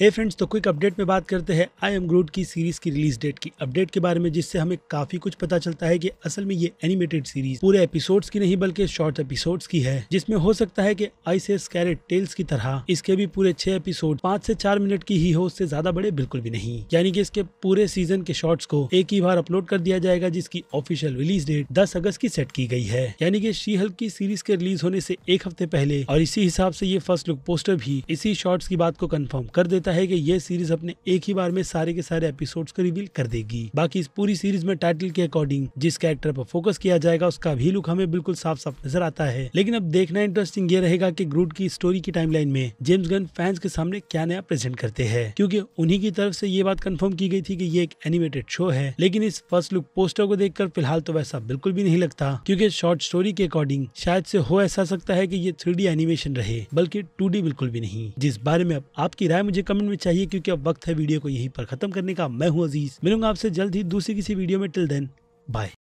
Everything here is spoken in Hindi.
हे hey फ्रेंड्स तो क्विक अपडेट में बात करते हैं आई एम ग्रूड की सीरीज की रिलीज डेट की अपडेट के बारे में जिससे हमें काफी कुछ पता चलता है कि असल में ये एनिमेटेड सीरीज पूरे एपिसोड्स की नहीं बल्कि शॉर्ट एपिसोड्स की है जिसमें हो सकता है कि से कैरेट टेल्स की तरह इसके भी पूरे छह एपिसोड पाँच से चार मिनट की ही हो उससे ज्यादा बड़े बिल्कुल भी नहीं यानी की इसके पूरे सीजन के शॉर्ट्स को एक ही बार अपलोड कर दिया जाएगा जिसकी ऑफिशियल रिलीज डेट दस अगस्त की सेट की गई है यानी की शी की सीरीज के रिलीज होने से एक हफ्ते पहले और इसी हिसाब से ये फर्स्ट लुक पोस्टर भी इसी शॉर्ट्स की बात को कन्फर्म कर देते देता है कि यह सीरीज अपने एक ही बार में सारे के सारे एपिसोड्स को रिवील कर देगी बाकी इस पूरी सीरीज में टाइटल के अकॉर्डिंग जिस कैरेक्टर पर फोकस किया जाएगा उसका भी लुक हमें बिल्कुल साफ साफ नजर आता है लेकिन अब देखना इंटरेस्टिंग ये रहेगा की ग्रूट की स्टोरी की टाइमलाइन में जेम्स गन फैंस के सामने क्या नया प्रेजेंट करते हैं क्योंकि उन्हीं की तरफ से ये बात कंफर्म की गई थी कि ये एक एनिमेटेड शो है लेकिन इस फर्स्ट लुक पोस्टर को देखकर फिलहाल तो वैसा बिल्कुल भी नहीं लगता क्योंकि शॉर्ट स्टोरी के अकॉर्डिंग शायद से हो ऐसा सकता है कि ये थ्री एनिमेशन रहे बल्कि टू बिल्कुल भी नहीं जिस बारे में अब आपकी राय मुझे कमेंट में चाहिए क्योंकि अब वक्त है वीडियो को यहीं पर खत्म करने का मैं हूं अजीज मिलूंगा आपसे जल्द ही दूसरी किसी वीडियो में टिल देन बाय